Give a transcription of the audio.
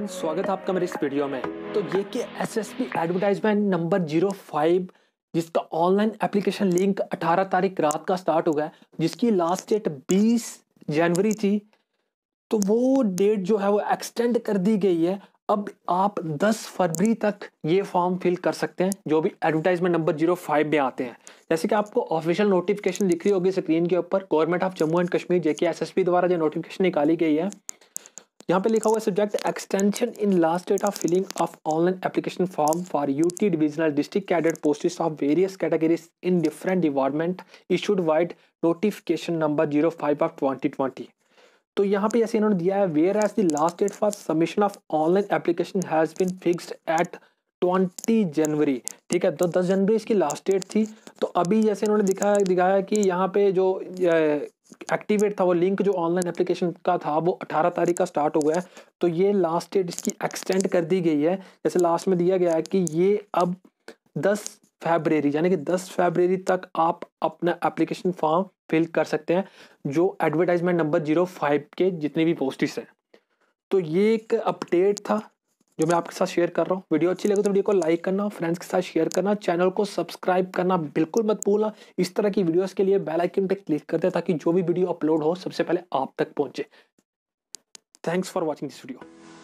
friend स्वागत है आपका मेरे इस वीडियो में तो ये कि SSP advertisement number zero five जिसका ऑनलाइन एप्लीकेशन लिंक 18 तारीख रात का स्टार्ट हो गया जिसकी लास्ट डेट 20 जनवरी थी तो वो डेट जो है वो एक्सटेंड कर दी गई है अब आप 10 फरवरी तक ये फॉर्म फिल कर सकते हैं जो भी एडवर्टाइजमेंट नंबर जीरो फाइव में आते हैं जैसे कि आपको ऑफिशियल नोटिफिकेशन दिख रही होगी स्क्रीन के ऊपर government of Jammu and Kashmir JK SSP द्वारा जो नोटिफिकेशन निकाली गई है यहाँ पे लिखा हुआ subject extension in last date of filling of online application form for UT divisional district cadet posts of various categories in different department issued vide notification number zero five of twenty twenty तो यहाँ पे ऐसे इन्होंने दिया है whereas the last date for submission of online application has been fixed at 20 January ठीक है तो 10 जनवरी इसकी लास्ट डेट थी तो अभी जैसे इन्होंने दिखाया दिखाया कि यहाँ पे जो एक्टिवेट था वो लिंक जो ऑनलाइन एप्लीकेशन का था वो 18 तारीख का स्टार्ट हुआ है तो ये लास्ट डेट इसकी एक्सटेंड कर दी गई है जैसे लास्ट में दिया गया है कि ये अब 10 फरवरी यानी कि 10 फरवरी तक आप अपना एप्लीकेशन फॉर्म फिल कर सकते हैं जो एडवर्टाइजमेंट नंबर जीरो फाइव के जितने भी पोस्टिस हैं तो ये एक अपडेट था जो मैं आपके साथ शेयर कर रहा हूँ वीडियो अच्छी लगे तो वीडियो को लाइक करना फ्रेंड्स के साथ शेयर करना चैनल को सब्सक्राइब करना बिल्कुल मत भूलना इस तरह की वीडियोस के लिए बेल आइकन पे क्लिक कर दे ताकि जो भी वीडियो अपलोड हो सबसे पहले आप तक पहुंचे thanks for watching this video